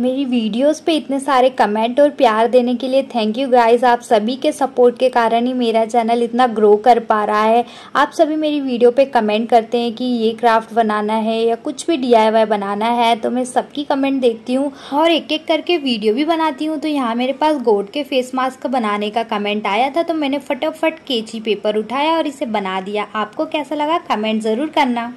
मेरी वीडियोस पे इतने सारे कमेंट और प्यार देने के लिए थैंक यू गाइस आप सभी के सपोर्ट के कारण ही मेरा चैनल इतना ग्रो कर पा रहा है आप सभी मेरी वीडियो पे कमेंट करते हैं कि ये क्राफ्ट बनाना है या कुछ भी डीआईवाई बनाना है तो मैं सबकी कमेंट देखती हूँ और एक एक करके वीडियो भी बनाती हूँ तो यहाँ मेरे पास गोड के फेस मास्क बनाने का कमेंट आया था तो मैंने फटाफट केची पेपर उठाया और इसे बना दिया आपको कैसा लगा कमेंट ज़रूर करना